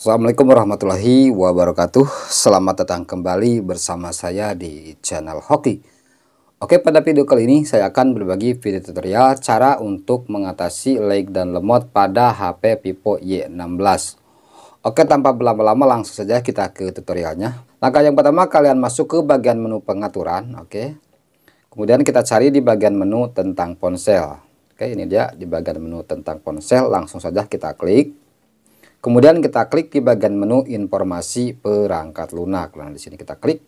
Assalamualaikum warahmatullahi wabarakatuh Selamat datang kembali bersama saya di channel Hoki Oke pada video kali ini saya akan berbagi video tutorial cara untuk mengatasi lag dan lemot pada HP Vivo Y16 Oke tanpa berlama-lama langsung saja kita ke tutorialnya Langkah yang pertama kalian masuk ke bagian menu pengaturan Oke Kemudian kita cari di bagian menu tentang ponsel Oke ini dia di bagian menu tentang ponsel langsung saja kita klik Kemudian kita klik di bagian menu informasi perangkat lunak. Nah, di sini kita klik.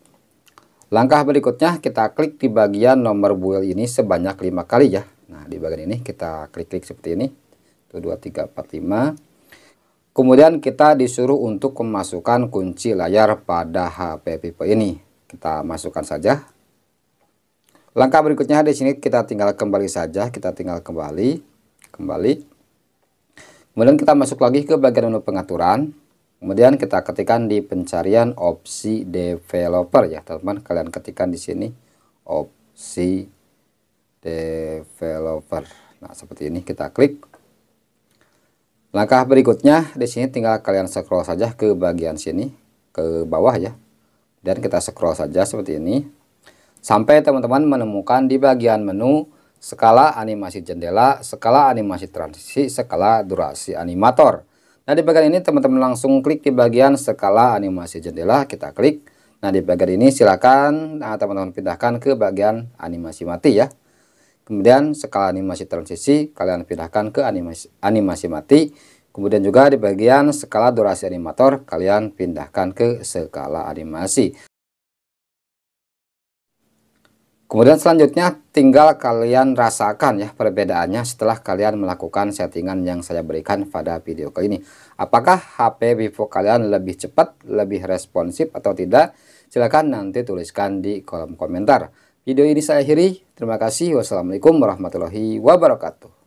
Langkah berikutnya kita klik di bagian nomor buil ini sebanyak lima kali ya. Nah, di bagian ini kita klik-klik seperti ini. 1 2 3 4 5. Kemudian kita disuruh untuk memasukkan kunci layar pada HP Vivo ini. Kita masukkan saja. Langkah berikutnya di sini kita tinggal kembali saja, kita tinggal kembali, kembali. Kemudian kita masuk lagi ke bagian menu pengaturan. Kemudian kita ketikkan di pencarian opsi developer ya, teman-teman. Kalian ketikkan di sini opsi developer. Nah, seperti ini kita klik. Langkah berikutnya di sini tinggal kalian scroll saja ke bagian sini ke bawah ya. Dan kita scroll saja seperti ini sampai teman-teman menemukan di bagian menu skala animasi jendela, skala animasi transisi, skala durasi animator. Nah, di bagian ini teman-teman langsung klik di bagian skala animasi jendela, kita klik. Nah, di bagian ini silakan nah, teman-teman nah, pindahkan ke bagian animasi mati ya. Kemudian skala animasi transisi kalian pindahkan ke animasi animasi mati. Kemudian juga di bagian skala durasi animator kalian pindahkan ke skala animasi. Kemudian selanjutnya tinggal kalian rasakan ya perbedaannya setelah kalian melakukan settingan yang saya berikan pada video kali ini. Apakah HP Vivo kalian lebih cepat, lebih responsif atau tidak? Silahkan nanti tuliskan di kolom komentar. Video ini saya akhiri. Terima kasih. Wassalamualaikum warahmatullahi wabarakatuh.